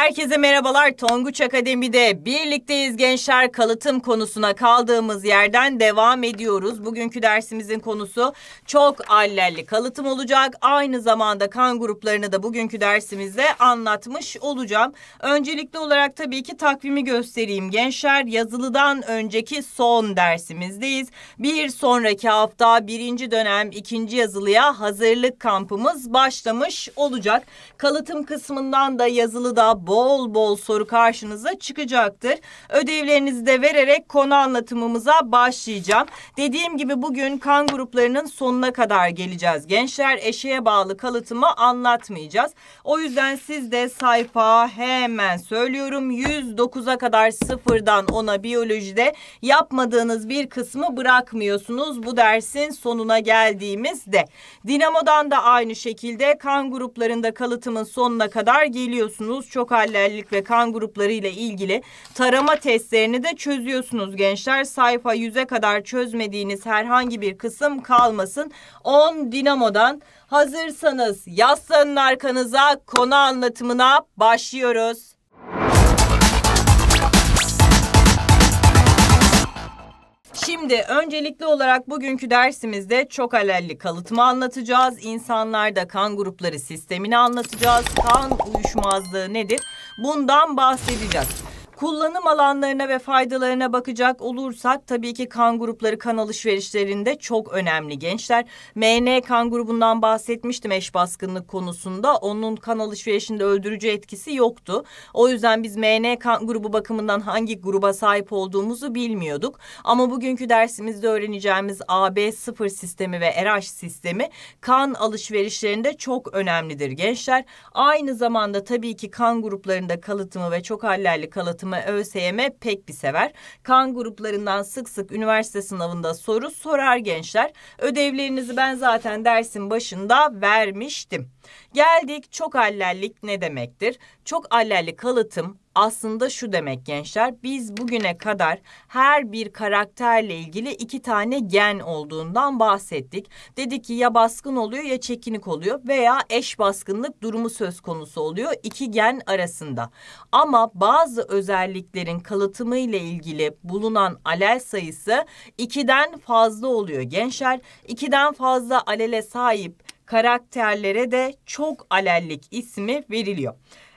Herkese merhabalar. Tonguç Akademi'de birlikteyiz gençler. Kalıtım konusuna kaldığımız yerden devam ediyoruz. Bugünkü dersimizin konusu çok allerli kalıtım olacak. Aynı zamanda kan gruplarını da bugünkü dersimizde anlatmış olacağım. Öncelikli olarak tabii ki takvimi göstereyim gençler. Yazılıdan önceki son dersimizdeyiz. Bir sonraki hafta birinci dönem ikinci yazılıya hazırlık kampımız başlamış olacak. Kalıtım kısmından da yazılıda bol bol soru karşınıza çıkacaktır. Ödevlerinizi de vererek konu anlatımımıza başlayacağım. Dediğim gibi bugün kan gruplarının sonuna kadar geleceğiz. Gençler eşeğe bağlı kalıtımı anlatmayacağız. O yüzden siz de sayfa hemen söylüyorum 109'a kadar sıfırdan ona biyolojide yapmadığınız bir kısmı bırakmıyorsunuz. Bu dersin sonuna geldiğimizde. Dinamodan da aynı şekilde kan gruplarında kalıtımın sonuna kadar geliyorsunuz. Çok paralellik ve kan grupları ile ilgili tarama testlerini de çözüyorsunuz gençler. Sayfa 100'e kadar çözmediğiniz herhangi bir kısım kalmasın. 10 Dinamo'dan hazırsanız yaslanın arkanıza konu anlatımına başlıyoruz. Şimdi öncelikli olarak bugünkü dersimizde çok alelli kalıtma anlatacağız. İnsanlarda kan grupları sistemini anlatacağız. Kan uyuşmazlığı nedir? Bundan bahsedeceğiz. Kullanım alanlarına ve faydalarına bakacak olursak tabii ki kan grupları kan alışverişlerinde çok önemli gençler. MN kan grubundan bahsetmiştim eş baskınlık konusunda. Onun kan alışverişinde öldürücü etkisi yoktu. O yüzden biz MN kan grubu bakımından hangi gruba sahip olduğumuzu bilmiyorduk. Ama bugünkü dersimizde öğreneceğimiz AB0 sistemi ve RH sistemi kan alışverişlerinde çok önemlidir gençler. Aynı zamanda tabii ki kan gruplarında kalıtımı ve çok hallerli kalıtımı Eğitimi ÖSYM pek bir sever. Kan gruplarından sık sık üniversite sınavında soru sorar gençler. Ödevlerinizi ben zaten dersin başında vermiştim. Geldik çok allellik ne demektir? Çok allellik kalıtım aslında şu demek gençler. Biz bugüne kadar her bir karakterle ilgili iki tane gen olduğundan bahsettik. Dedik ki ya baskın oluyor ya çekinik oluyor veya eş baskınlık durumu söz konusu oluyor iki gen arasında. Ama bazı özelliklerin kalıtımı ile ilgili bulunan alel sayısı ikiden fazla oluyor gençler. İkiden fazla alele sahip karakterlere de çok alellik ismi veriliyor.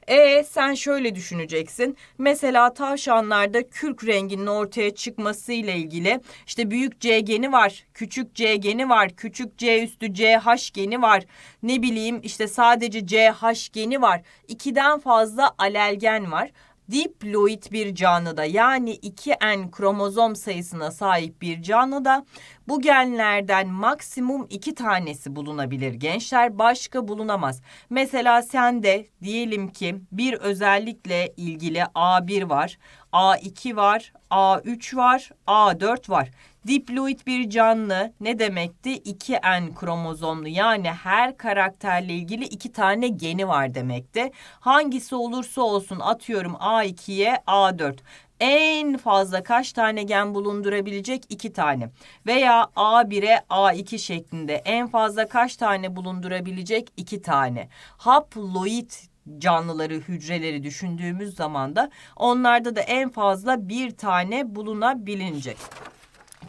E sen şöyle düşüneceksin. Mesela tavşanlarda kürk renginin ortaya çıkması ile ilgili işte büyük C geni var, küçük C geni var, küçük C üstü CH geni var. Ne bileyim işte sadece CH geni var. İkiden fazla alelgen var diploid bir canlıda yani 2N kromozom sayısına sahip bir canlıda bu genlerden maksimum 2 tanesi bulunabilir gençler başka bulunamaz. Mesela sende diyelim ki bir özellikle ilgili A1 var, A2 var, A3 var, A4 var. Diploid bir canlı ne demekti? 2N kromozomlu yani her karakterle ilgili iki tane geni var demekti. Hangisi olursa olsun atıyorum A2'ye A4 en fazla kaç tane gen bulundurabilecek? iki tane. Veya A1'e A2 şeklinde en fazla kaç tane bulundurabilecek? iki tane. Haploid canlıları, hücreleri düşündüğümüz zaman da onlarda da en fazla bir tane bulunabilinecek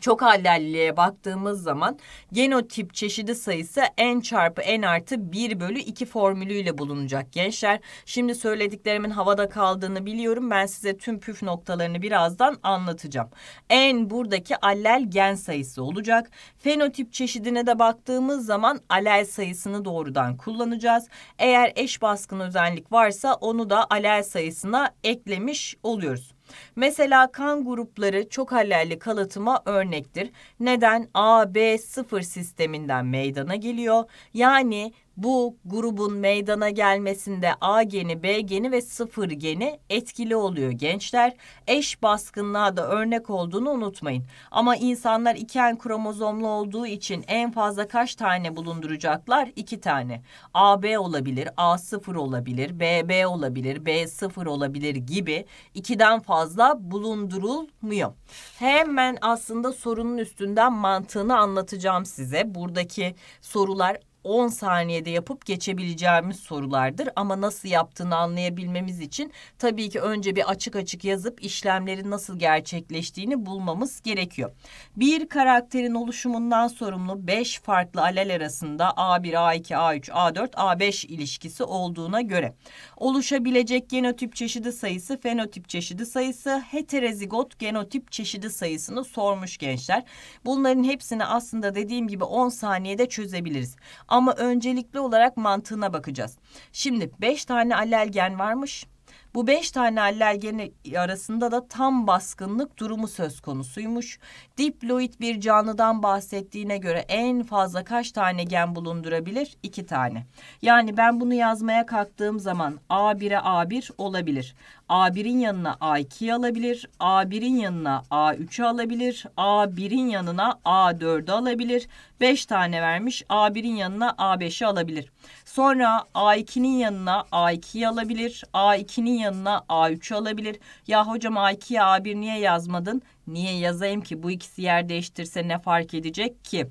çok hallelliliğe baktığımız zaman genotip çeşidi sayısı n çarpı n artı 1 bölü 2 formülüyle bulunacak gençler. Şimdi söylediklerimin havada kaldığını biliyorum. Ben size tüm püf noktalarını birazdan anlatacağım. N buradaki allel gen sayısı olacak. Fenotip çeşidine de baktığımız zaman allel sayısını doğrudan kullanacağız. Eğer eş baskın özellik varsa onu da allel sayısına eklemiş oluyoruz. Mesela kan grupları çok hallerli kalıtıma örnektir. Neden? A, B, 0 sisteminden meydana geliyor. Yani bu grubun meydana gelmesinde A geni, B geni ve sıfır geni etkili oluyor gençler. Eş baskınlığa da örnek olduğunu unutmayın. Ama insanlar iki en kromozomlu olduğu için en fazla kaç tane bulunduracaklar? İki tane. AB olabilir, A0 olabilir, BB olabilir, B0 olabilir gibi ikiden fazla bulundurulmuyor. Hemen aslında sorunun üstünden mantığını anlatacağım size. Buradaki sorular 10 saniyede yapıp geçebileceğimiz sorulardır. Ama nasıl yaptığını anlayabilmemiz için tabii ki önce bir açık açık yazıp işlemlerin nasıl gerçekleştiğini bulmamız gerekiyor. Bir karakterin oluşumundan sorumlu 5 farklı alel arasında A1, A2, A3, A4, A5 ilişkisi olduğuna göre oluşabilecek genotip çeşidi sayısı, fenotip çeşidi sayısı, heterozigot genotip çeşidi sayısını sormuş gençler. Bunların hepsini aslında dediğim gibi 10 saniyede çözebiliriz. Ama öncelikli olarak mantığına bakacağız. Şimdi beş tane alelgen varmış. Bu beş tane allergeni arasında da tam baskınlık durumu söz konusuymuş. Diploid bir canlıdan bahsettiğine göre en fazla kaç tane gen bulundurabilir? İki tane. Yani ben bunu yazmaya kalktığım zaman A1'e A1 olabilir. A1'in yanına A2'yi alabilir, A1'in yanına A3'ü alabilir, A1'in yanına A4'ü alabilir. 5 tane vermiş A1'in yanına A5'i alabilir. Sonra A2'nin yanına A2'yi alabilir, A2'nin yanına A3'ü alabilir. Ya hocam A2'ye A1 niye yazmadın? Niye yazayım ki bu ikisi yer değiştirse ne fark edecek ki?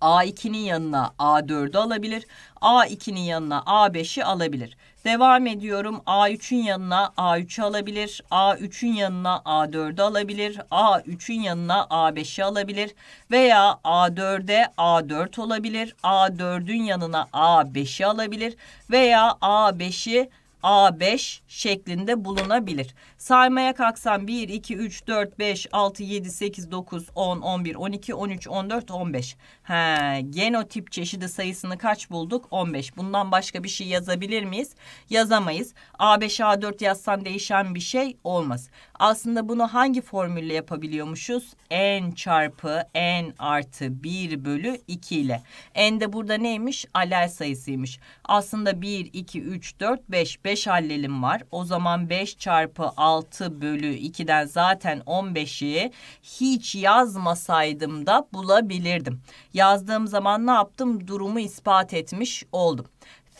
A2'nin yanına A4'ü alabilir. A2'nin yanına A5'i alabilir. Devam ediyorum. A3'ün yanına A3'ü alabilir. A3'ün yanına A4'ü alabilir. A3'ün yanına A5'i alabilir. Veya A4'e A4 olabilir. A4'ün yanına A5'i alabilir. Veya A5'i A5 şeklinde bulunabilir. Saymaya kalksam 1, 2, 3, 4, 5, 6, 7, 8, 9, 10, 11, 12, 13, 14, 15. He, genotip çeşidi sayısını kaç bulduk? 15. Bundan başka bir şey yazabilir miyiz? Yazamayız. A5, A4 yazsan değişen bir şey olmaz. Aslında bunu hangi formülle yapabiliyormuşuz? N çarpı N artı 1 bölü 2 ile. N de burada neymiş? Alel sayısıymış. Aslında 1, 2, 3, 4, 5. 5 allelim var. O zaman 5 çarpı 6 6 bölü 2'den zaten 15'i hiç yazmasaydım da bulabilirdim. Yazdığım zaman ne yaptım? Durumu ispat etmiş oldum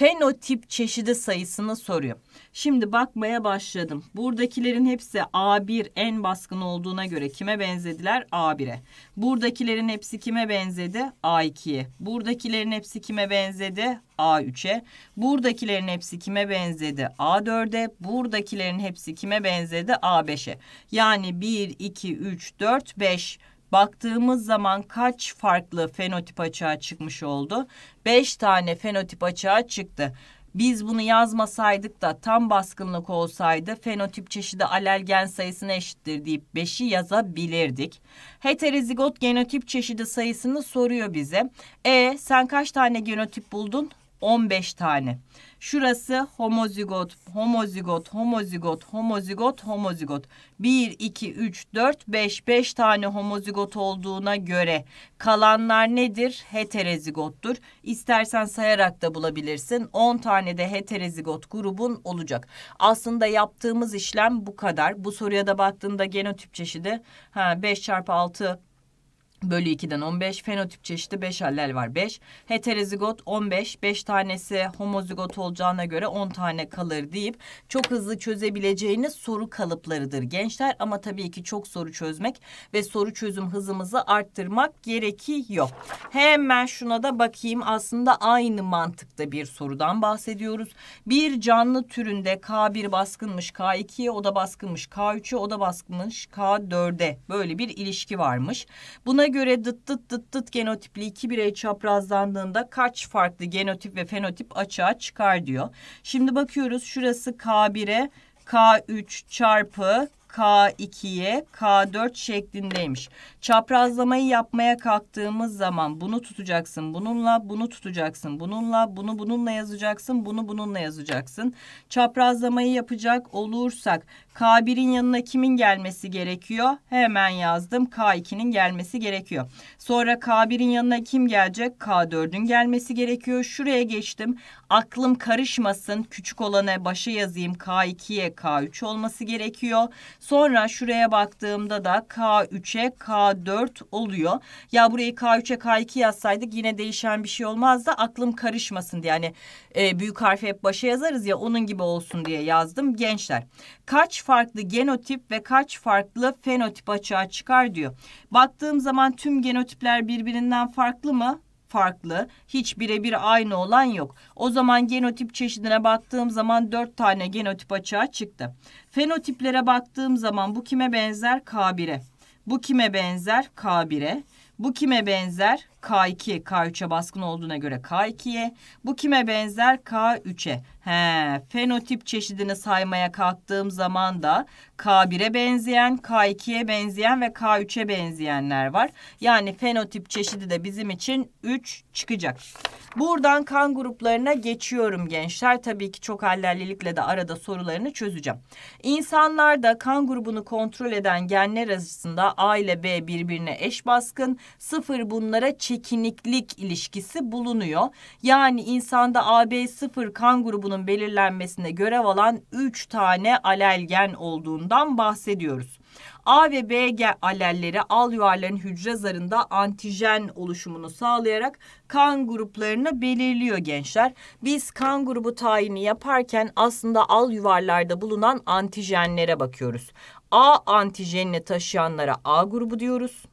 fenotip çeşidi sayısını soruyor. Şimdi bakmaya başladım. Buradakilerin hepsi A1 en baskın olduğuna göre kime benzediler? A1'e. Buradakilerin hepsi kime benzedi? A2'ye. Buradakilerin hepsi kime benzedi? A3'e. Buradakilerin hepsi kime benzedi? A4'e. Buradakilerin hepsi kime benzedi? A5'e. Yani 1, 2, 3, 4, 5 baktığımız zaman kaç farklı fenotip açığa çıkmış oldu? Beş tane fenotip açığa çıktı. Biz bunu yazmasaydık da tam baskınlık olsaydı fenotip çeşidi alel gen sayısına eşittir deyip 5'i yazabilirdik. Heterozigot genotip çeşidi sayısını soruyor bize. E sen kaç tane genotip buldun? 15 tane. Şurası homozigot, homozigot, homozigot, homozigot, homozigot. 1, 2, 3, 4, 5, 5 tane homozigot olduğuna göre kalanlar nedir? Heterozigottur. İstersen sayarak da bulabilirsin. 10 tane de heterozigot grubun olacak. Aslında yaptığımız işlem bu kadar. Bu soruya da baktığında genotip çeşidi ha, 5 çarpı 6 Bölü 2'den 15. Fenotip çeşidi 5 allel var 5. Heterozigot 15. 5 tanesi homozigot olacağına göre 10 tane kalır deyip çok hızlı çözebileceğiniz soru kalıplarıdır gençler. Ama tabii ki çok soru çözmek ve soru çözüm hızımızı arttırmak gerekiyor. Hemen şuna da bakayım. Aslında aynı mantıkta bir sorudan bahsediyoruz. Bir canlı türünde K1 baskınmış K2'ye, o da baskınmış K3'e, o da baskınmış K4'e. Böyle bir ilişki varmış. Buna göre dıt dıt dıt dıt genotipli iki birey çaprazlandığında kaç farklı genotip ve fenotip açığa çıkar diyor. Şimdi bakıyoruz şurası K1'e K3 çarpı K2'ye K4 şeklindeymiş. Çaprazlamayı yapmaya kalktığımız zaman bunu tutacaksın bununla, bunu tutacaksın bununla, bunu bununla yazacaksın, bunu bununla yazacaksın. Çaprazlamayı yapacak olursak K1'in yanına kimin gelmesi gerekiyor? Hemen yazdım. K2'nin gelmesi gerekiyor. Sonra K1'in yanına kim gelecek? K4'ün gelmesi gerekiyor. Şuraya geçtim. Aklım karışmasın. Küçük olana başa yazayım. K2'ye K3 olması gerekiyor. Sonra şuraya baktığımda da K3'e K4 oluyor. Ya burayı K3'e K2 yazsaydık yine değişen bir şey olmaz da aklım karışmasın diye. Yani e, büyük harfi hep başa yazarız ya onun gibi olsun diye yazdım. Gençler kaç farklı genotip ve kaç farklı fenotip açığa çıkar diyor. Baktığım zaman tüm genotipler birbirinden farklı mı? farklı. Hiç birebir aynı olan yok. O zaman genotip çeşidine baktığım zaman dört tane genotip açığa çıktı. Fenotiplere baktığım zaman bu kime benzer? K1'e. Bu kime benzer? K1'e. Bu kime benzer? K2, K3'e baskın olduğuna göre K2'ye. Bu kime benzer? K3'e. He, fenotip çeşidini saymaya kalktığım zaman da K1'e benzeyen, K2'ye benzeyen ve K3'e benzeyenler var. Yani fenotip çeşidi de bizim için 3 çıkacak. Buradan kan gruplarına geçiyorum gençler. Tabii ki çok hallerlilikle de arada sorularını çözeceğim. İnsanlarda kan grubunu kontrol eden genler arasında A ile B birbirine eş baskın. Sıfır bunlara çeşitli çekiniklik ilişkisi bulunuyor. Yani insanda AB0 kan grubunun belirlenmesine görev alan 3 tane alelgen olduğundan bahsediyoruz. A ve B alelleri al yuvarların hücre zarında antijen oluşumunu sağlayarak kan gruplarını belirliyor gençler. Biz kan grubu tayini yaparken aslında al yuvarlarda bulunan antijenlere bakıyoruz. A antijenini taşıyanlara A grubu diyoruz.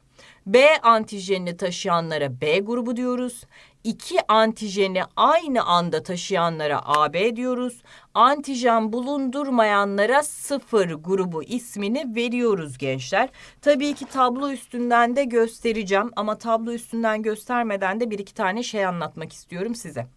B antijenini taşıyanlara B grubu diyoruz. İki antijeni aynı anda taşıyanlara AB diyoruz. Antijen bulundurmayanlara sıfır grubu ismini veriyoruz gençler. Tabii ki tablo üstünden de göstereceğim ama tablo üstünden göstermeden de bir iki tane şey anlatmak istiyorum size.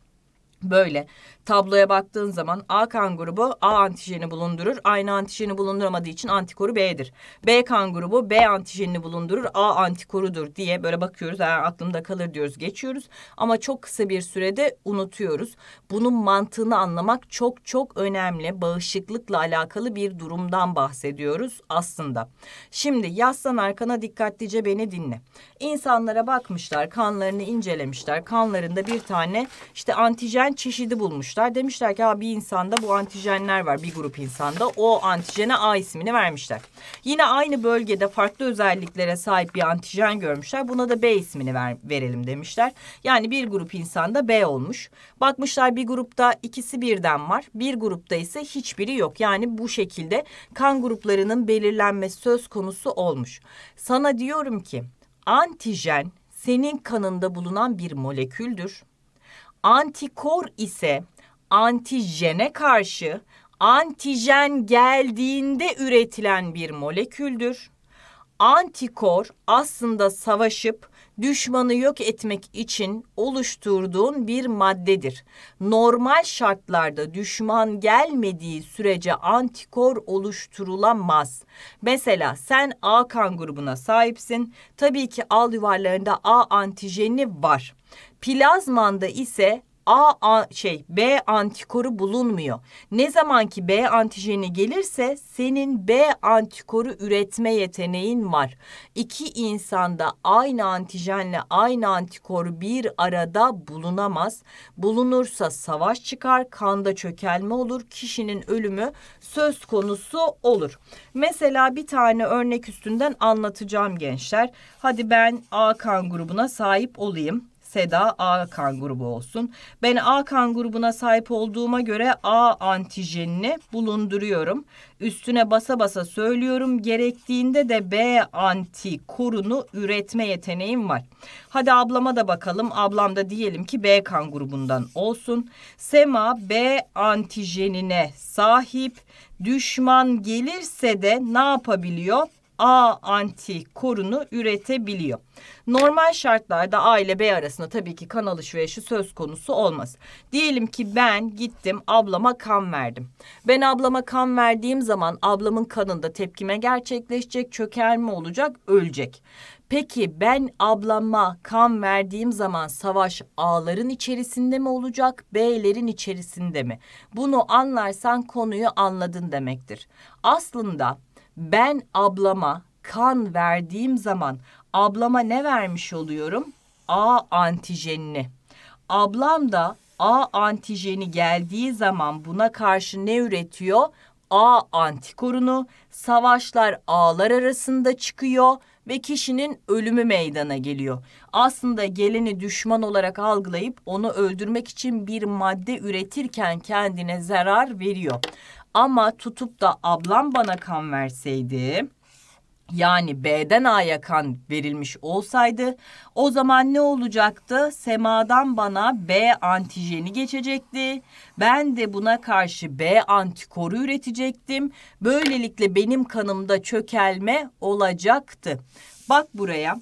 Böyle tabloya baktığın zaman A kan grubu A antijeni bulundurur. Aynı antijeni bulunduramadığı için antikoru B'dir. B kan grubu B antijenini bulundurur. A antikorudur diye böyle bakıyoruz. Ha, aklımda kalır diyoruz geçiyoruz. Ama çok kısa bir sürede unutuyoruz. Bunun mantığını anlamak çok çok önemli. Bağışıklıkla alakalı bir durumdan bahsediyoruz aslında. Şimdi yaslan arkana dikkatlice beni dinle. İnsanlara bakmışlar kanlarını incelemişler. Kanlarında bir tane işte antijen antijen çeşidi bulmuşlar. Demişler ki bir insanda bu antijenler var bir grup insanda. O antijene A ismini vermişler. Yine aynı bölgede farklı özelliklere sahip bir antijen görmüşler. Buna da B ismini ver, verelim demişler. Yani bir grup insanda B olmuş. Bakmışlar bir grupta ikisi birden var. Bir grupta ise hiçbiri yok. Yani bu şekilde kan gruplarının belirlenmesi söz konusu olmuş. Sana diyorum ki antijen senin kanında bulunan bir moleküldür Antikor ise antijene karşı antijen geldiğinde üretilen bir moleküldür. Antikor aslında savaşıp düşmanı yok etmek için oluşturduğun bir maddedir. Normal şartlarda düşman gelmediği sürece antikor oluşturulamaz. Mesela sen A kan grubuna sahipsin. Tabii ki al yuvarlarında A antijeni var. Plazmanda ise A, A şey B antikoru bulunmuyor. Ne zaman ki B antijeni gelirse senin B antikoru üretme yeteneğin var. İki insanda aynı antijenle aynı antikor bir arada bulunamaz. Bulunursa savaş çıkar, kanda çökelme olur, kişinin ölümü söz konusu olur. Mesela bir tane örnek üstünden anlatacağım gençler. Hadi ben A kan grubuna sahip olayım. Seda A kan grubu olsun. Ben A kan grubuna sahip olduğuma göre A antijenini bulunduruyorum. Üstüne basa basa söylüyorum. Gerektiğinde de B antikorunu üretme yeteneğim var. Hadi ablama da bakalım. Ablam da diyelim ki B kan grubundan olsun. Sema B antijenine sahip. Düşman gelirse de ne yapabiliyor? A antikorunu üretebiliyor. Normal şartlarda A ile B arasında tabii ki kan alışverişi söz konusu olmaz. Diyelim ki ben gittim ablama kan verdim. Ben ablama kan verdiğim zaman ablamın kanında tepkime gerçekleşecek, çökerme olacak, ölecek. Peki ben ablama kan verdiğim zaman savaş A'ların içerisinde mi olacak, B'lerin içerisinde mi? Bunu anlarsan konuyu anladın demektir. Aslında ben ablama kan verdiğim zaman ablama ne vermiş oluyorum? A antijenini. Ablam da A antijeni geldiği zaman buna karşı ne üretiyor? A antikorunu, savaşlar A'lar arasında çıkıyor ve kişinin ölümü meydana geliyor. Aslında geleni düşman olarak algılayıp onu öldürmek için bir madde üretirken kendine zarar veriyor. Ama tutup da ablam bana kan verseydi yani B'den A'ya kan verilmiş olsaydı o zaman ne olacaktı? Semadan bana B antijeni geçecekti. Ben de buna karşı B antikoru üretecektim. Böylelikle benim kanımda çökelme olacaktı. Bak buraya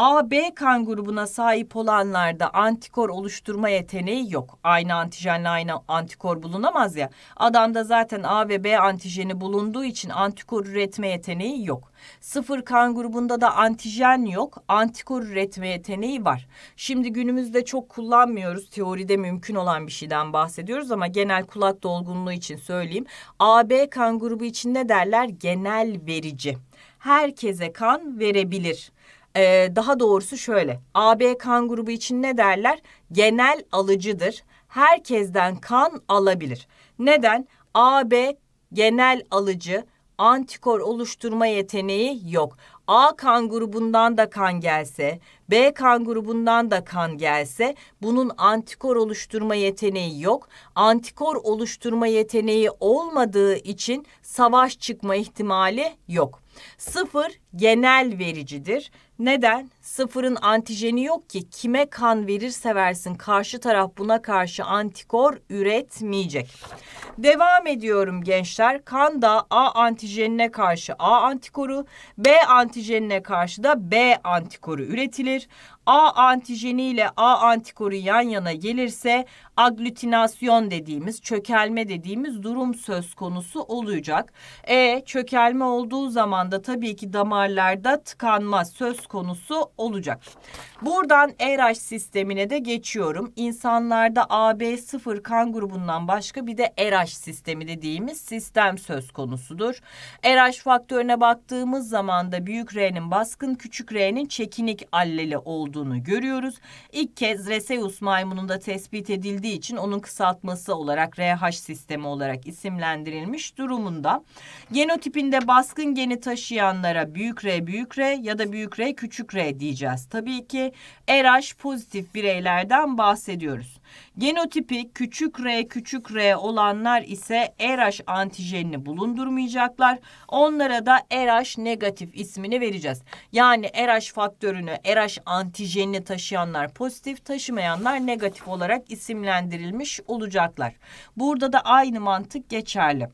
AB kan grubuna sahip olanlarda antikor oluşturma yeteneği yok. Aynı antijenle aynı antikor bulunamaz ya. Adamda zaten A ve B antijeni bulunduğu için antikor üretme yeteneği yok. Sıfır kan grubunda da antijen yok, antikor üretme yeteneği var. Şimdi günümüzde çok kullanmıyoruz, teoride mümkün olan bir şeyden bahsediyoruz ama genel kulak dolgunluğu için söyleyeyim. AB kan grubu için ne derler? Genel verici. Herkese kan verebilir ee, daha doğrusu şöyle AB kan grubu için ne derler? Genel alıcıdır. Herkesten kan alabilir. Neden? AB genel alıcı antikor oluşturma yeteneği yok. A kan grubundan da kan gelse, B kan grubundan da kan gelse bunun antikor oluşturma yeteneği yok. Antikor oluşturma yeteneği olmadığı için savaş çıkma ihtimali yok. Sıfır genel vericidir. Neden? Sıfırın antijeni yok ki kime kan verirse versin karşı taraf buna karşı antikor üretmeyecek. Devam ediyorum gençler. Kan da A antijenine karşı A antikoru, B antijenine karşı da B antikoru üretilir. A antijeni ile A antikoru yan yana gelirse aglutinasyon dediğimiz, çökelme dediğimiz durum söz konusu olacak. E çökelme olduğu zaman da tabii ki damarlarda tıkanma söz konusu olacak. Buradan ERH sistemine de geçiyorum. İnsanlarda AB0 kan grubundan başka bir de ERH sistemi dediğimiz sistem söz konusudur. ERH faktörüne baktığımız zaman da büyük R'nin baskın, küçük R'nin çekinik alleli olduğunu görüyoruz. İlk kez Reseus maymununda tespit edildiği edildiği için onun kısaltması olarak RH sistemi olarak isimlendirilmiş durumunda. Genotipinde baskın geni taşıyanlara büyük R büyük R ya da büyük R küçük R diyeceğiz. Tabii ki RH pozitif bireylerden bahsediyoruz. Genotipi küçük r küçük r olanlar ise RH antijenini bulundurmayacaklar. Onlara da RH negatif ismini vereceğiz. Yani RH faktörünü, RH antijenini taşıyanlar pozitif, taşımayanlar negatif olarak isimlendirilmiş olacaklar. Burada da aynı mantık geçerli.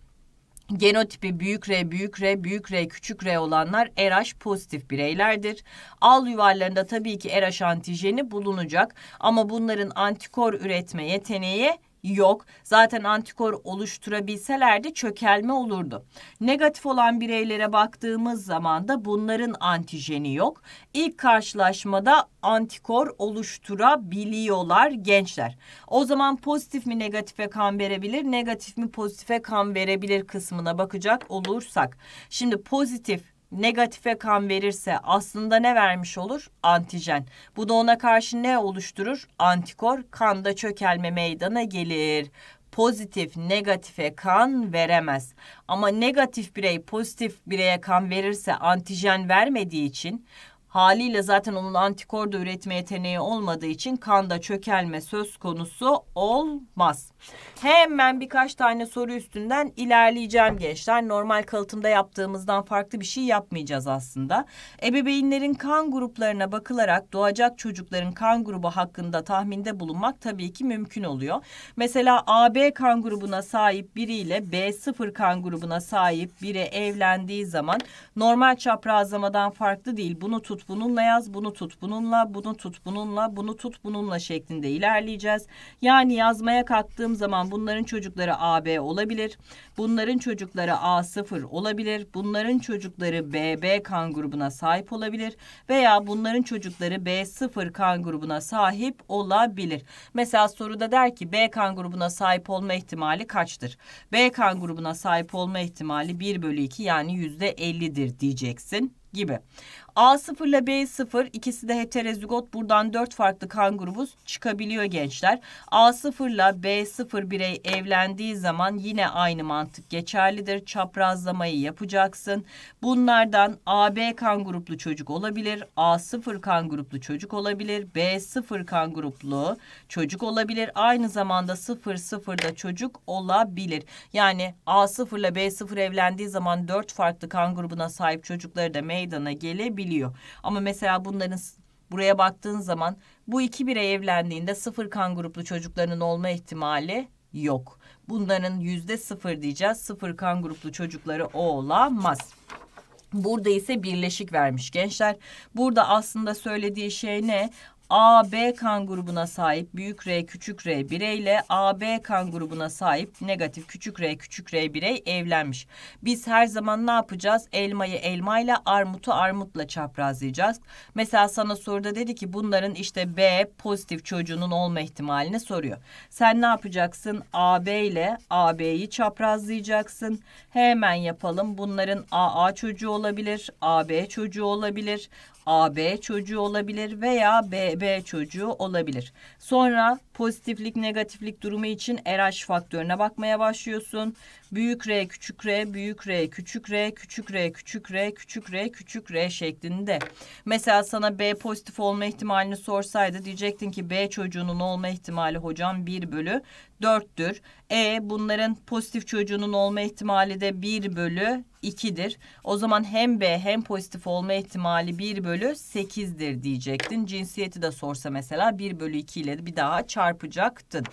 Genotipi büyük R, büyük R, büyük R, küçük R olanlar RH pozitif bireylerdir. Al yuvarlarında tabii ki RH antijeni bulunacak ama bunların antikor üretme yeteneği yok. Zaten antikor oluşturabilselerdi çökelme olurdu. Negatif olan bireylere baktığımız zaman da bunların antijeni yok. İlk karşılaşmada antikor oluşturabiliyorlar gençler. O zaman pozitif mi negatife kan verebilir, negatif mi pozitife kan verebilir kısmına bakacak olursak. Şimdi pozitif negatife kan verirse aslında ne vermiş olur? Antijen. Bu da ona karşı ne oluşturur? Antikor. Kanda çökelme meydana gelir pozitif negatife kan veremez. Ama negatif birey pozitif bireye kan verirse antijen vermediği için Haliyle zaten onun antikor da üretme yeteneği olmadığı için kanda çökelme söz konusu olmaz. Hemen birkaç tane soru üstünden ilerleyeceğim gençler. Normal kalıtımda yaptığımızdan farklı bir şey yapmayacağız aslında. Ebeveynlerin kan gruplarına bakılarak doğacak çocukların kan grubu hakkında tahminde bulunmak tabii ki mümkün oluyor. Mesela AB kan grubuna sahip biriyle B0 kan grubuna sahip biri evlendiği zaman normal çaprazlamadan farklı değil. Bunu tut bununla yaz, bunu tut bununla, bunu tut bununla, bunu tut bununla şeklinde ilerleyeceğiz. Yani yazmaya kalktığım zaman bunların çocukları AB olabilir. Bunların çocukları A0 olabilir. Bunların çocukları BB kan grubuna sahip olabilir veya bunların çocukları B0 kan grubuna sahip olabilir. Mesela soruda der ki B kan grubuna sahip olma ihtimali kaçtır? B kan grubuna sahip olma ihtimali 1 bölü 2 yani %50'dir diyeceksin gibi. A0 ile B0 ikisi de heterozigot. Buradan dört farklı kan grubu çıkabiliyor gençler. A0 ile B0 birey evlendiği zaman yine aynı mantık geçerlidir. Çaprazlamayı yapacaksın. Bunlardan AB kan gruplu çocuk olabilir. A0 kan gruplu çocuk olabilir. B0 kan gruplu çocuk olabilir. Aynı zamanda 0 da çocuk olabilir. Yani A0 ile B0 evlendiği zaman dört farklı kan grubuna sahip çocukları da meydana gelebilir olabiliyor. Ama mesela bunların buraya baktığın zaman bu iki birey evlendiğinde sıfır kan gruplu çocukların olma ihtimali yok. Bunların yüzde sıfır diyeceğiz. Sıfır kan gruplu çocukları olamaz. Burada ise birleşik vermiş gençler. Burada aslında söylediği şey ne? AB kan grubuna sahip büyük R küçük R ile AB kan grubuna sahip negatif küçük R küçük R birey evlenmiş. Biz her zaman ne yapacağız? Elmayı elmayla, armutu armutla çaprazlayacağız. Mesela sana soruda dedi ki bunların işte B pozitif çocuğunun olma ihtimalini soruyor. Sen ne yapacaksın? AB ile AB'yi çaprazlayacaksın. Hemen yapalım. Bunların AA çocuğu olabilir, AB çocuğu olabilir. AB çocuğu olabilir veya BB çocuğu olabilir. Sonra pozitiflik negatiflik durumu için RH faktörüne bakmaya başlıyorsun. Büyük R küçük R büyük R küçük R küçük R küçük R küçük R küçük R şeklinde. Mesela sana B pozitif olma ihtimalini sorsaydı diyecektin ki B çocuğunun olma ihtimali hocam 1 bölü 4'tür. E bunların pozitif çocuğunun olma ihtimali de 1 bölü 2'dir. O zaman hem B hem pozitif olma ihtimali 1 bölü 8'dir diyecektin. Cinsiyeti de sorsa mesela 1 bölü 2 ile bir daha çarpacaktın.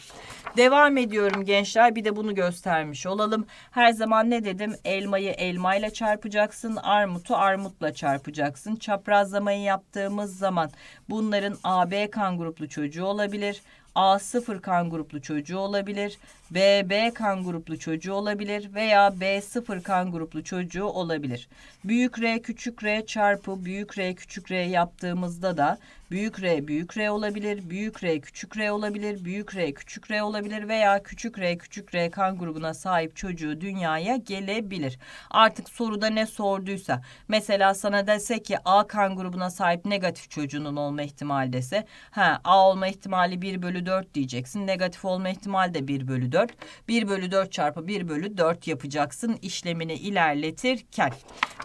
Devam ediyorum gençler. Bir de bunu göstermiş olalım. Her zaman ne dedim? Elmayı elmayla çarpacaksın. Armutu armutla çarpacaksın. Çaprazlamayı yaptığımız zaman bunların AB kan gruplu çocuğu olabilir. A0 kan gruplu çocuğu olabilir. BB kan gruplu çocuğu olabilir veya B0 kan gruplu çocuğu olabilir. Büyük R küçük R çarpı büyük R küçük R yaptığımızda da büyük R büyük R olabilir, büyük R küçük R olabilir, büyük R küçük R olabilir veya küçük R küçük R kan grubuna sahip çocuğu dünyaya gelebilir. Artık soruda ne sorduysa mesela sana dese ki A kan grubuna sahip negatif çocuğunun olma ihtimali dese ha A olma ihtimali 1 bölü 4 diyeceksin negatif olma ihtimali de 1 bölü 4 4. 1 bölü 4 çarpı 1 bölü 4 yapacaksın işlemini ilerletirken.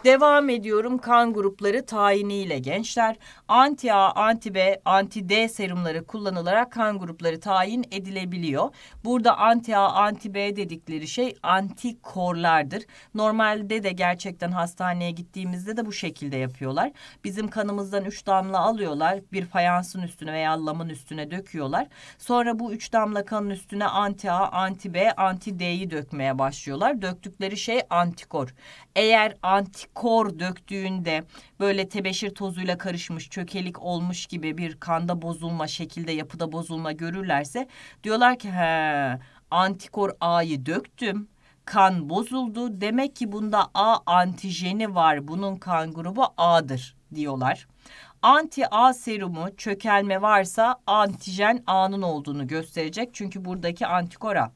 Devam ediyorum kan grupları tayiniyle gençler. Anti A, anti B, anti D serumları kullanılarak kan grupları tayin edilebiliyor. Burada anti A, anti B dedikleri şey antikorlardır. Normalde de gerçekten hastaneye gittiğimizde de bu şekilde yapıyorlar. Bizim kanımızdan üç damla alıyorlar. Bir fayansın üstüne veya lamın üstüne döküyorlar. Sonra bu üç damla kanın üstüne anti A, anti anti B, anti D'yi dökmeye başlıyorlar. Döktükleri şey antikor. Eğer antikor döktüğünde böyle tebeşir tozuyla karışmış, çökelik olmuş gibi bir kanda bozulma, şekilde yapıda bozulma görürlerse diyorlar ki he antikor A'yı döktüm kan bozuldu. Demek ki bunda A antijeni var. Bunun kan grubu A'dır diyorlar. Anti A serumu çökelme varsa antijen A'nın olduğunu gösterecek. Çünkü buradaki antikora.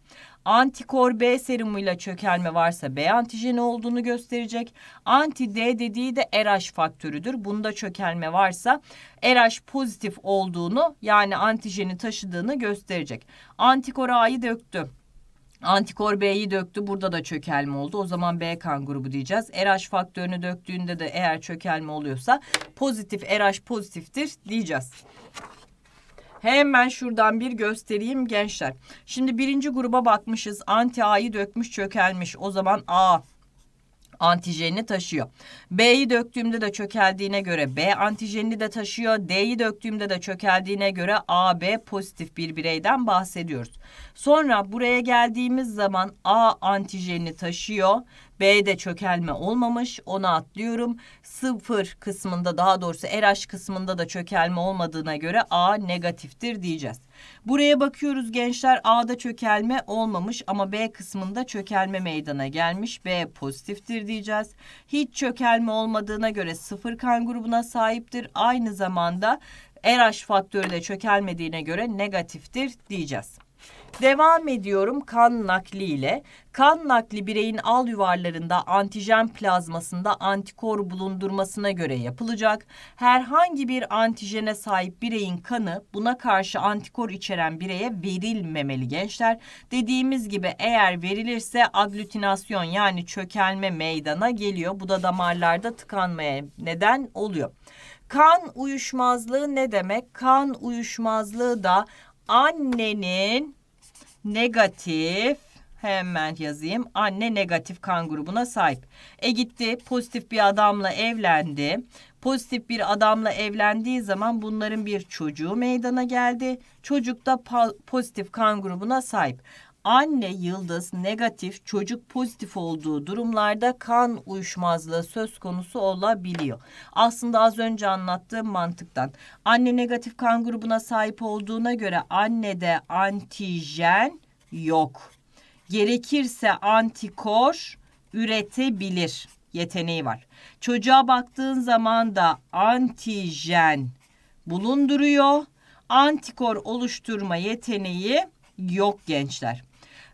Antikor B serumuyla çökelme varsa B antijeni olduğunu gösterecek. Anti D dediği de RH faktörüdür. Bunda çökelme varsa RH pozitif olduğunu yani antijeni taşıdığını gösterecek. Antikor A'yı döktü. Antikor B'yi döktü. Burada da çökelme oldu. O zaman B kan grubu diyeceğiz. RH faktörünü döktüğünde de eğer çökelme oluyorsa pozitif RH pozitiftir diyeceğiz. Hemen şuradan bir göstereyim gençler. Şimdi birinci gruba bakmışız. Anti A'yı dökmüş çökelmiş. O zaman A antijenini taşıyor. B'yi döktüğümde de çökeldiğine göre B antijenini de taşıyor. D'yi döktüğümde de çökeldiğine göre AB pozitif bir bireyden bahsediyoruz. Sonra buraya geldiğimiz zaman A antijenini taşıyor. B'de çökelme olmamış. Onu atlıyorum. Sıfır kısmında daha doğrusu RH kısmında da çökelme olmadığına göre A negatiftir diyeceğiz. Buraya bakıyoruz gençler A'da çökelme olmamış ama B kısmında çökelme meydana gelmiş. B pozitiftir diyeceğiz. Hiç çökelme olmadığına göre sıfır kan grubuna sahiptir. Aynı zamanda RH faktörü de çökelmediğine göre negatiftir diyeceğiz. Devam ediyorum kan nakli ile Kan nakli bireyin al yuvarlarında antijen plazmasında antikor bulundurmasına göre yapılacak. Herhangi bir antijene sahip bireyin kanı buna karşı antikor içeren bireye verilmemeli gençler. Dediğimiz gibi eğer verilirse aglütinasyon yani çökelme meydana geliyor. Bu da damarlarda tıkanmaya neden oluyor. Kan uyuşmazlığı ne demek? Kan uyuşmazlığı da annenin negatif hemen yazayım. Anne negatif kan grubuna sahip. E gitti pozitif bir adamla evlendi. Pozitif bir adamla evlendiği zaman bunların bir çocuğu meydana geldi. Çocuk da pozitif kan grubuna sahip anne yıldız negatif çocuk pozitif olduğu durumlarda kan uyuşmazlığı söz konusu olabiliyor. Aslında az önce anlattığım mantıktan anne negatif kan grubuna sahip olduğuna göre annede antijen yok. Gerekirse antikor üretebilir yeteneği var. Çocuğa baktığın zaman da antijen bulunduruyor. Antikor oluşturma yeteneği yok gençler.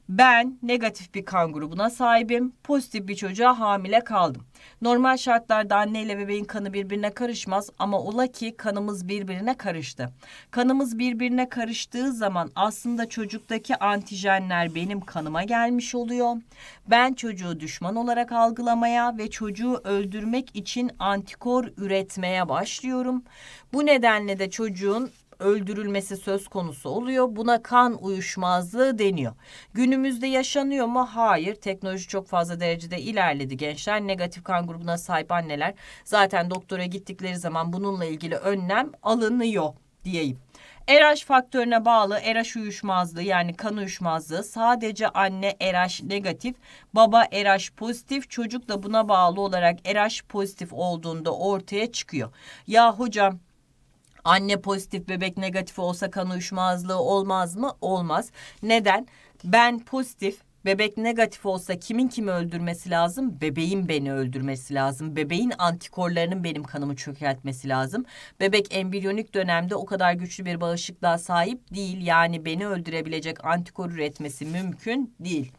Ben negatif bir kan grubuna sahibim. Pozitif bir çocuğa hamile kaldım. Normal şartlarda anne ile bebeğin kanı birbirine karışmaz ama ola ki kanımız birbirine karıştı. Kanımız birbirine karıştığı zaman aslında çocuktaki antijenler benim kanıma gelmiş oluyor. Ben çocuğu düşman olarak algılamaya ve çocuğu öldürmek için antikor üretmeye başlıyorum. Bu nedenle de çocuğun öldürülmesi söz konusu oluyor. Buna kan uyuşmazlığı deniyor. Günümüzde yaşanıyor mu? Hayır. Teknoloji çok fazla derecede ilerledi. Gençler negatif kan grubuna sahip anneler zaten doktora gittikleri zaman bununla ilgili önlem alınıyor diyeyim. RH faktörüne bağlı RH uyuşmazlığı yani kan uyuşmazlığı sadece anne RH negatif, baba RH pozitif, çocuk da buna bağlı olarak RH pozitif olduğunda ortaya çıkıyor. Ya hocam Anne pozitif bebek negatif olsa kan uyuşmazlığı olmaz mı? Olmaz. Neden? Ben pozitif Bebek negatif olsa kimin kimi öldürmesi lazım? Bebeğin beni öldürmesi lazım. Bebeğin antikorlarının benim kanımı çökertmesi lazım. Bebek embriyonik dönemde o kadar güçlü bir bağışıklığa sahip değil. Yani beni öldürebilecek antikor üretmesi mümkün değil.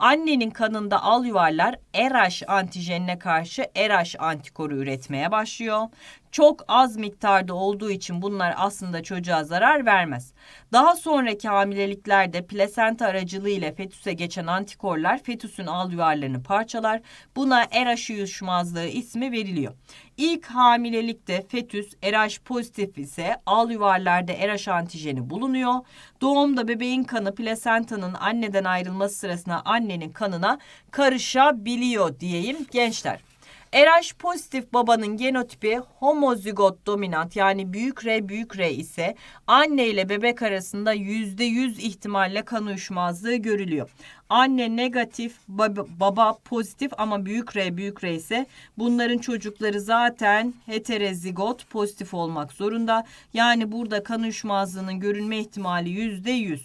Annenin kanında al yuvarlar RH antijenine karşı RH antikoru üretmeye başlıyor. Çok az miktarda olduğu için bunlar aslında çocuğa zarar vermez. Daha sonraki hamileliklerde plasenta aracılığıyla fetüse geçen antikorlar fetüsün al yuvarlarını parçalar. Buna RH uyuşmazlığı ismi veriliyor. İlk hamilelikte fetüs RH pozitif ise al yuvarlarda RH antijeni bulunuyor. Doğumda bebeğin kanı plasentanın anneden ayrılması sırasında annenin kanına karışabiliyor diyeyim gençler. RH pozitif babanın genotipi homozigot dominant yani büyük R büyük R ise anne ile bebek arasında %100 ihtimalle kan uyuşmazlığı görülüyor. Anne negatif, baba, pozitif ama büyük R büyük R ise bunların çocukları zaten heterozigot pozitif olmak zorunda. Yani burada kan uyuşmazlığının görünme ihtimali %100.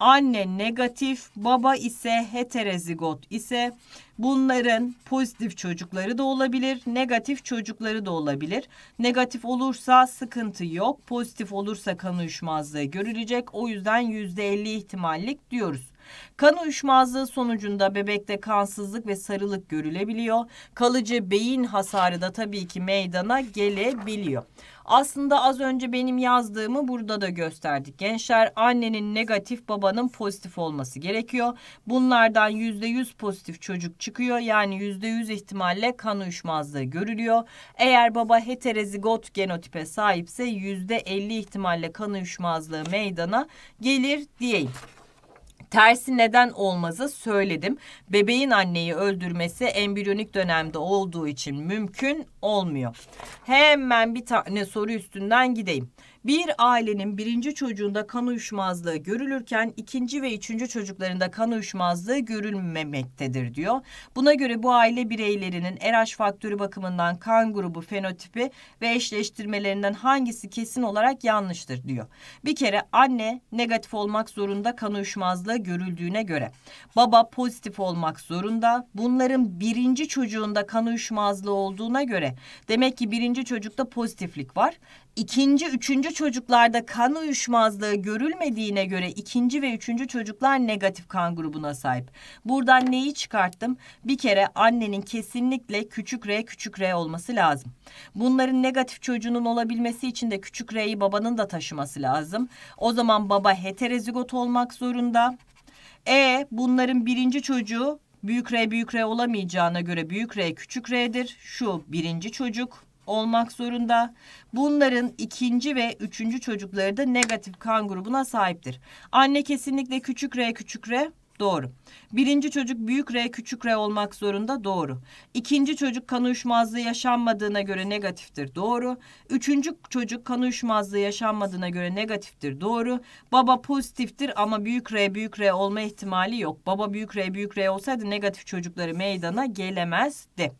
Anne negatif, baba ise heterozigot ise Bunların pozitif çocukları da olabilir, negatif çocukları da olabilir. Negatif olursa sıkıntı yok, pozitif olursa kan uyuşmazlığı görülecek. O yüzden %50 ihtimallik diyoruz. Kan uyuşmazlığı sonucunda bebekte kansızlık ve sarılık görülebiliyor. Kalıcı beyin hasarı da tabii ki meydana gelebiliyor. Aslında az önce benim yazdığımı burada da gösterdik. Gençler annenin negatif babanın pozitif olması gerekiyor. Bunlardan %100 pozitif çocuk çıkıyor. Yani %100 ihtimalle kan uyuşmazlığı görülüyor. Eğer baba heterozigot genotipe sahipse %50 ihtimalle kan uyuşmazlığı meydana gelir diyeyim. Tersi neden olmazı söyledim. Bebeğin anneyi öldürmesi embriyonik dönemde olduğu için mümkün olmuyor. Hemen bir tane soru üstünden gideyim. Bir ailenin birinci çocuğunda kan uyuşmazlığı görülürken ikinci ve üçüncü çocuklarında kan uyuşmazlığı görülmemektedir diyor. Buna göre bu aile bireylerinin RH faktörü bakımından kan grubu, fenotipi ve eşleştirmelerinden hangisi kesin olarak yanlıştır diyor. Bir kere anne negatif olmak zorunda kan uyuşmazlığı görüldüğüne göre. Baba pozitif olmak zorunda. Bunların birinci çocuğunda kan uyuşmazlığı olduğuna göre. Demek ki birinci çocukta pozitiflik var. İkinci, üçüncü çocuklarda kan uyuşmazlığı görülmediğine göre ikinci ve üçüncü çocuklar negatif kan grubuna sahip. Buradan neyi çıkarttım? Bir kere annenin kesinlikle küçük R küçük R olması lazım. Bunların negatif çocuğunun olabilmesi için de küçük R'yi babanın da taşıması lazım. O zaman baba heterozigot olmak zorunda. E bunların birinci çocuğu büyük R büyük R olamayacağına göre büyük R küçük R'dir. Şu birinci çocuk olmak zorunda. Bunların ikinci ve üçüncü çocukları da negatif kan grubuna sahiptir. Anne kesinlikle küçük R küçük R Doğru. Birinci çocuk büyük R küçük R olmak zorunda doğru. İkinci çocuk kan uyuşmazlığı yaşanmadığına göre negatiftir doğru. Üçüncü çocuk kan uyuşmazlığı yaşanmadığına göre negatiftir doğru. Baba pozitiftir ama büyük R büyük R olma ihtimali yok. Baba büyük R büyük R olsaydı negatif çocukları meydana gelemezdi.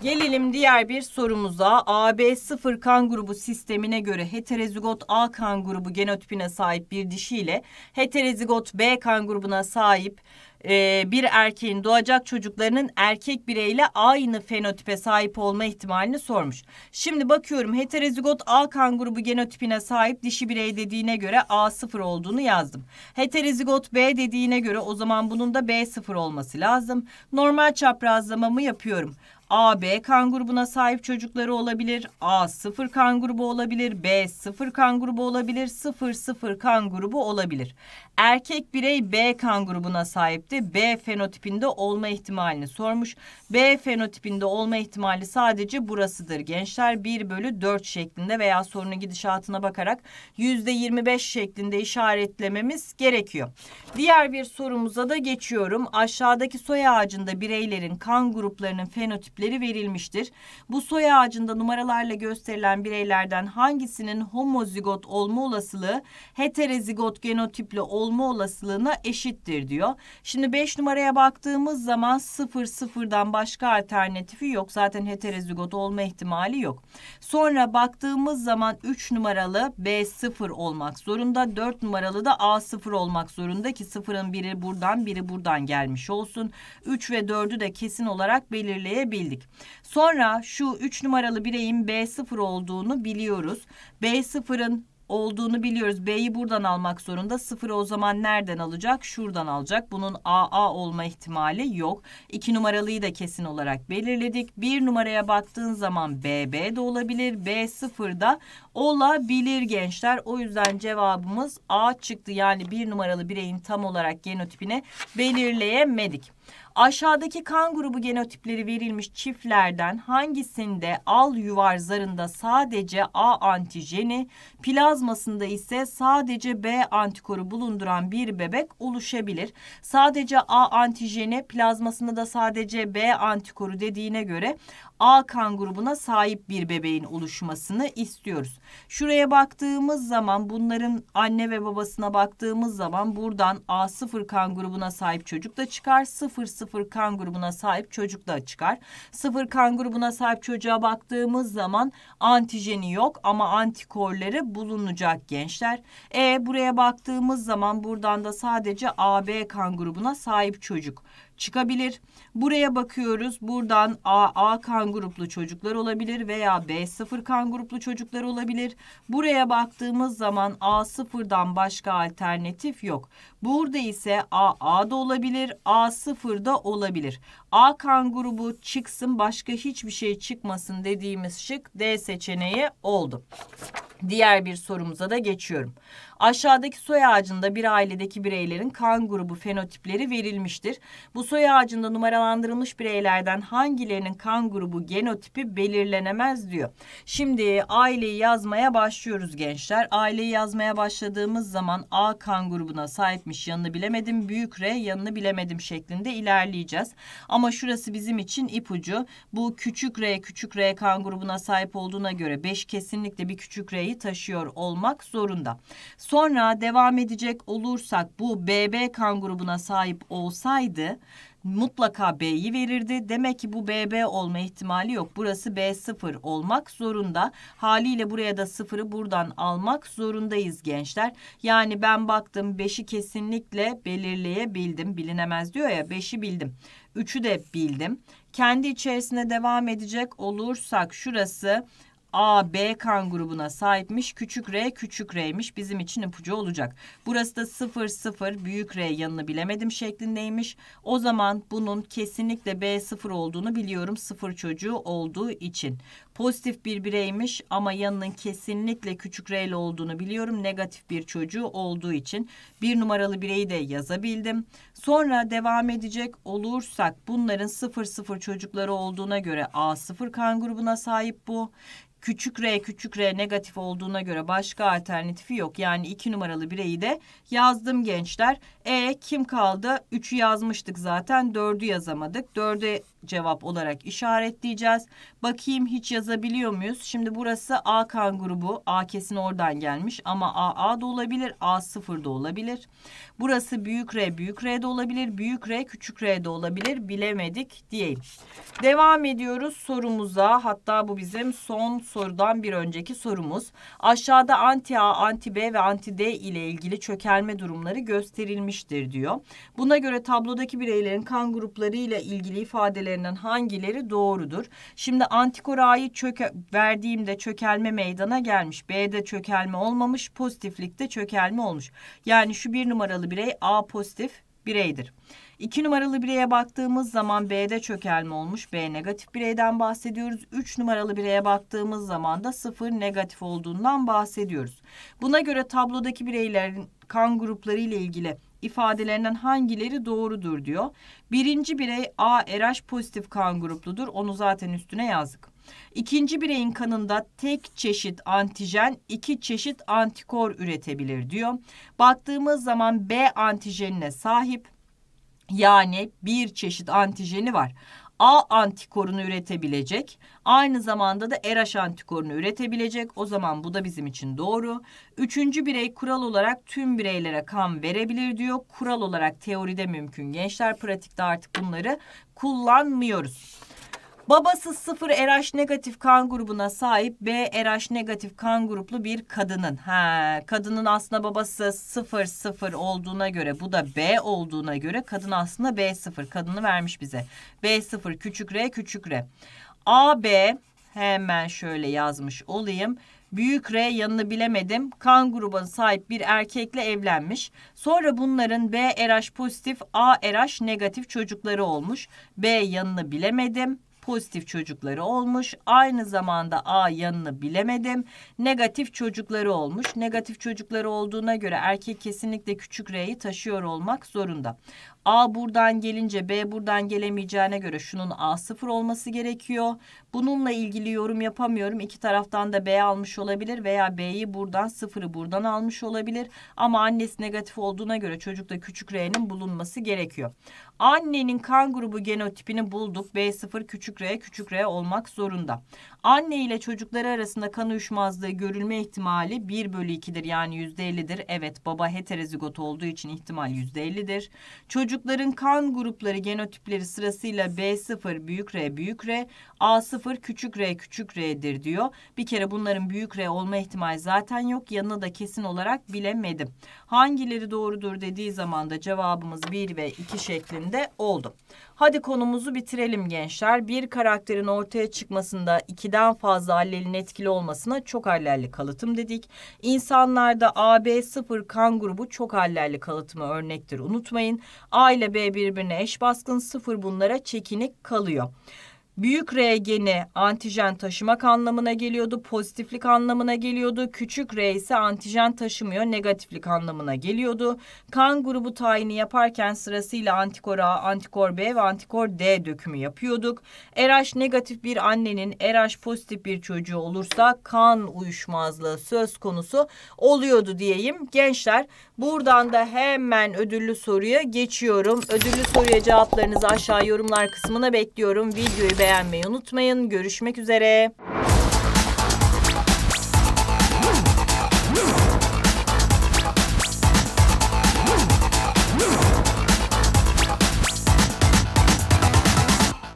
Gelelim diğer bir sorumuza. AB0 kan grubu sistemine göre heterozigot A kan grubu genotipine sahip bir dişi ile heterozigot B kan grubuna sahip e, bir erkeğin doğacak çocuklarının erkek bireyle aynı fenotipe sahip olma ihtimalini sormuş. Şimdi bakıyorum heterozigot A kan grubu genotipine sahip dişi birey dediğine göre A0 olduğunu yazdım. Heterozigot B dediğine göre o zaman bunun da B0 olması lazım. Normal çaprazlamamı yapıyorum. A, B kan grubuna sahip çocukları olabilir, A 0 kan grubu olabilir, B 0 kan grubu olabilir, 0, 0 kan grubu olabilir. Erkek birey B kan grubuna sahipti. B fenotipinde olma ihtimalini sormuş. B fenotipinde olma ihtimali sadece burasıdır. Gençler 1 bölü 4 şeklinde veya sorunun gidişatına bakarak %25 şeklinde işaretlememiz gerekiyor. Diğer bir sorumuza da geçiyorum. Aşağıdaki soy ağacında bireylerin kan gruplarının fenotipleri örnekleri verilmiştir. Bu soy ağacında numaralarla gösterilen bireylerden hangisinin homozigot olma olasılığı heterozigot genotipli olma olasılığına eşittir diyor. Şimdi 5 numaraya baktığımız zaman 0 sıfırdan başka alternatifi yok. Zaten heterozigot olma ihtimali yok. Sonra baktığımız zaman 3 numaralı B0 olmak zorunda. 4 numaralı da A0 olmak zorunda ki sıfırın biri buradan biri buradan gelmiş olsun. 3 ve 4'ü de kesin olarak belirleyebildik bildik. Sonra şu 3 numaralı bireyin B0 olduğunu biliyoruz. B0'ın olduğunu biliyoruz. B'yi buradan almak zorunda. Sıfırı o zaman nereden alacak? Şuradan alacak. Bunun AA olma ihtimali yok. 2 numaralıyı da kesin olarak belirledik. 1 numaraya baktığın zaman BB de olabilir. B 0 da olabilir gençler. O yüzden cevabımız A çıktı. Yani 1 numaralı bireyin tam olarak genotipini belirleyemedik. Aşağıdaki kan grubu genotipleri verilmiş çiftlerden hangisinde al yuvar zarında sadece A antijeni, plazmasında ise sadece B antikoru bulunduran bir bebek oluşabilir. Sadece A antijeni, plazmasında da sadece B antikoru dediğine göre A kan grubuna sahip bir bebeğin oluşmasını istiyoruz. Şuraya baktığımız zaman bunların anne ve babasına baktığımız zaman buradan A0 kan grubuna sahip çocuk da çıkar. 00 kan grubuna sahip çocuk da çıkar. 0 kan grubuna sahip çocuğa baktığımız zaman antijeni yok ama antikorları bulunacak gençler. E buraya baktığımız zaman buradan da sadece AB kan grubuna sahip çocuk çıkabilir. Buraya bakıyoruz. Buradan A A kan gruplu çocuklar olabilir veya B0 kan gruplu çocuklar olabilir. Buraya baktığımız zaman A0'dan başka alternatif yok. Burada ise A A da olabilir, A0 da olabilir. A kan grubu çıksın, başka hiçbir şey çıkmasın dediğimiz şık D seçeneği oldu. Diğer bir sorumuza da geçiyorum. Aşağıdaki soy ağacında bir ailedeki bireylerin kan grubu fenotipleri verilmiştir. Bu soy ağacında numaralandırılmış bireylerden hangilerinin kan grubu genotipi belirlenemez diyor. Şimdi aileyi yazmaya başlıyoruz gençler. Aileyi yazmaya başladığımız zaman A kan grubuna sahipmiş yanını bilemedim. Büyük R yanını bilemedim şeklinde ilerleyeceğiz. Ama şurası bizim için ipucu. Bu küçük R küçük R kan grubuna sahip olduğuna göre 5 kesinlikle bir küçük R'yi taşıyor olmak zorunda. Sonra devam edecek olursak bu BB kan grubuna sahip olsaydı mutlaka B'yi verirdi. Demek ki bu BB olma ihtimali yok. Burası B0 olmak zorunda. Haliyle buraya da 0'ı buradan almak zorundayız gençler. Yani ben baktım 5'i kesinlikle belirleyebildim. Bilinemez diyor ya 5'i bildim. 3'ü de bildim. Kendi içerisine devam edecek olursak şurası A, B kan grubuna sahipmiş. Küçük R küçük R'ymiş. Bizim için ipucu olacak. Burası da 0, 0 büyük R yanını bilemedim şeklindeymiş. O zaman bunun kesinlikle B 0 olduğunu biliyorum. 0 çocuğu olduğu için. Pozitif bir bireymiş ama yanının kesinlikle küçük reyli olduğunu biliyorum. Negatif bir çocuğu olduğu için bir numaralı bireyi de yazabildim. Sonra devam edecek olursak bunların 00 çocukları olduğuna göre A0 kan grubuna sahip bu küçük r küçük r negatif olduğuna göre başka alternatifi yok. Yani iki numaralı bireyi de yazdım gençler. E kim kaldı? Üçü yazmıştık zaten. Dördü yazamadık. Dörde cevap olarak işaretleyeceğiz. Bakayım hiç yazabiliyor muyuz? Şimdi burası A kan grubu. A kesin oradan gelmiş ama AA da olabilir, A sıfır da olabilir. Burası büyük R büyük R'de olabilir. Büyük R küçük R'de olabilir. Bilemedik diyelim. Devam ediyoruz sorumuza. Hatta bu bizim son sorudan bir önceki sorumuz. Aşağıda anti A, anti B ve anti D ile ilgili çökelme durumları gösterilmiştir diyor. Buna göre tablodaki bireylerin kan grupları ile ilgili ifadelerinden hangileri doğrudur? Şimdi antikor A'yı çöke verdiğimde çökelme meydana gelmiş. B'de çökelme olmamış, pozitiflikte çökelme olmuş. Yani şu bir numaralı birey A pozitif bireydir. 2 numaralı bireye baktığımız zaman B'de çökelme olmuş. B negatif bireyden bahsediyoruz. 3 numaralı bireye baktığımız zaman da 0 negatif olduğundan bahsediyoruz. Buna göre tablodaki bireylerin kan grupları ile ilgili ifadelerinden hangileri doğrudur diyor. Birinci birey A RH pozitif kan grupludur. Onu zaten üstüne yazdık. İkinci bireyin kanında tek çeşit antijen, iki çeşit antikor üretebilir diyor. Baktığımız zaman B antijenine sahip yani bir çeşit antijeni var. A antikorunu üretebilecek. Aynı zamanda da RH antikorunu üretebilecek. O zaman bu da bizim için doğru. Üçüncü birey kural olarak tüm bireylere kan verebilir diyor. Kural olarak teoride mümkün. Gençler pratikte artık bunları kullanmıyoruz. Babası sıfır RH negatif kan grubuna sahip B RH negatif kan gruplu bir kadının. Ha, kadının aslında babası sıfır sıfır olduğuna göre bu da B olduğuna göre kadın aslında B sıfır Kadını vermiş bize. B sıfır küçük R küçük R. A B hemen şöyle yazmış olayım. Büyük R yanını bilemedim. Kan grubuna sahip bir erkekle evlenmiş. Sonra bunların B RH pozitif, A RH negatif çocukları olmuş. B yanını bilemedim pozitif çocukları olmuş. Aynı zamanda A yanını bilemedim. Negatif çocukları olmuş. Negatif çocukları olduğuna göre erkek kesinlikle küçük R'yi taşıyor olmak zorunda. A buradan gelince B buradan gelemeyeceğine göre şunun A sıfır olması gerekiyor. Bununla ilgili yorum yapamıyorum. İki taraftan da B almış olabilir veya B'yi buradan sıfırı buradan almış olabilir. Ama annesi negatif olduğuna göre çocukta küçük R'nin bulunması gerekiyor. Annenin kan grubu genotipini bulduk. B0 küçük R küçük R olmak zorunda. Anne ile çocukları arasında kan uyuşmazlığı görülme ihtimali 1 bölü 2'dir yani %50'dir. Evet baba heterozigot olduğu için ihtimal %50'dir. Çocukların kan grupları genotipleri sırasıyla B0 büyük R büyük R, A0 küçük R küçük R'dir diyor. Bir kere bunların büyük R olma ihtimali zaten yok. Yanına da kesin olarak bilemedim. Hangileri doğrudur dediği zaman da cevabımız 1 ve 2 şeklinde içinde oldu. Hadi konumuzu bitirelim gençler. Bir karakterin ortaya çıkmasında ikiden fazla allelin etkili olmasına çok allelli kalıtım dedik. İnsanlarda AB0 kan grubu çok allelli kalıtımı örnektir unutmayın. A ile B birbirine eş baskın sıfır bunlara çekinik kalıyor. Büyük geni antijen taşımak anlamına geliyordu, pozitiflik anlamına geliyordu. Küçük R ise antijen taşımıyor, negatiflik anlamına geliyordu. Kan grubu tayini yaparken sırasıyla antikor A, antikor B ve antikor D dökümü yapıyorduk. RH negatif bir annenin RH pozitif bir çocuğu olursa kan uyuşmazlığı söz konusu oluyordu diyeyim. Gençler buradan da hemen ödüllü soruya geçiyorum. Ödüllü soruya cevaplarınızı aşağı yorumlar kısmına bekliyorum. Videoyu beğenmeyi unutmayın. Görüşmek üzere.